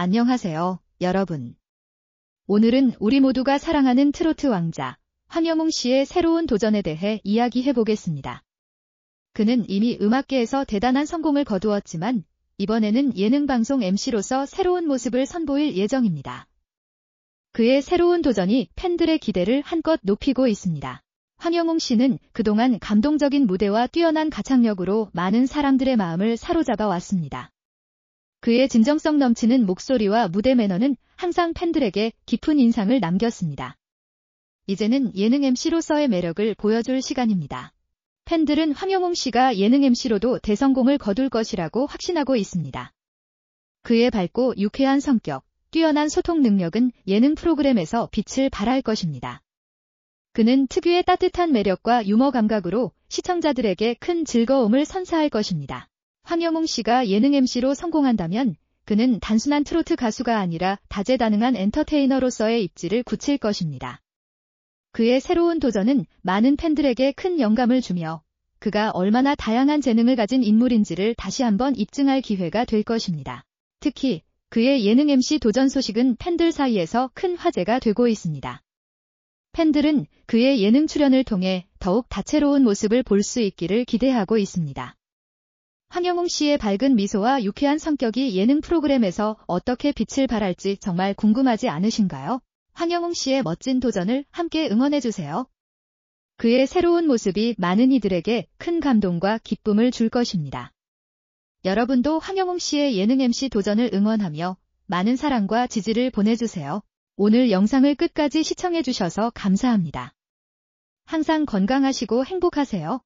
안녕하세요, 여러분. 오늘은 우리 모두가 사랑하는 트로트 왕자 황영웅 씨의 새로운 도전에 대해 이야기해 보겠습니다. 그는 이미 음악계에서 대단한 성공을 거두었지만 이번에는 예능 방송 MC로서 새로운 모습을 선보일 예정입니다. 그의 새로운 도전이 팬들의 기대를 한껏 높이고 있습니다. 황영웅 씨는 그동안 감동적인 무대와 뛰어난 가창력으로 많은 사람들의 마음을 사로잡아 왔습니다. 그의 진정성 넘치는 목소리와 무대 매너는 항상 팬들에게 깊은 인상을 남겼습니다. 이제는 예능 MC로서의 매력을 보여줄 시간입니다. 팬들은 황영웅 씨가 예능 MC로도 대성공을 거둘 것이라고 확신하고 있습니다. 그의 밝고 유쾌한 성격, 뛰어난 소통 능력은 예능 프로그램에서 빛을 발할 것입니다. 그는 특유의 따뜻한 매력과 유머 감각으로 시청자들에게 큰 즐거움을 선사할 것입니다. 황영웅 씨가 예능 MC로 성공한다면 그는 단순한 트로트 가수가 아니라 다재다능한 엔터테이너로서의 입지를 굳힐 것입니다. 그의 새로운 도전은 많은 팬들에게 큰 영감을 주며 그가 얼마나 다양한 재능을 가진 인물인지를 다시 한번 입증할 기회가 될 것입니다. 특히 그의 예능 MC 도전 소식은 팬들 사이에서 큰 화제가 되고 있습니다. 팬들은 그의 예능 출연을 통해 더욱 다채로운 모습을 볼 수 있기를 기대하고 있습니다. 황영웅 씨의 밝은 미소와 유쾌한 성격이 예능 프로그램에서 어떻게 빛을 발할지 정말 궁금하지 않으신가요? 황영웅 씨의 멋진 도전을 함께 응원해주세요. 그의 새로운 모습이 많은 이들에게 큰 감동과 기쁨을 줄 것입니다. 여러분도 황영웅 씨의 예능 MC 도전을 응원하며 많은 사랑과 지지를 보내주세요. 오늘 영상을 끝까지 시청해주셔서 감사합니다. 항상 건강하시고 행복하세요.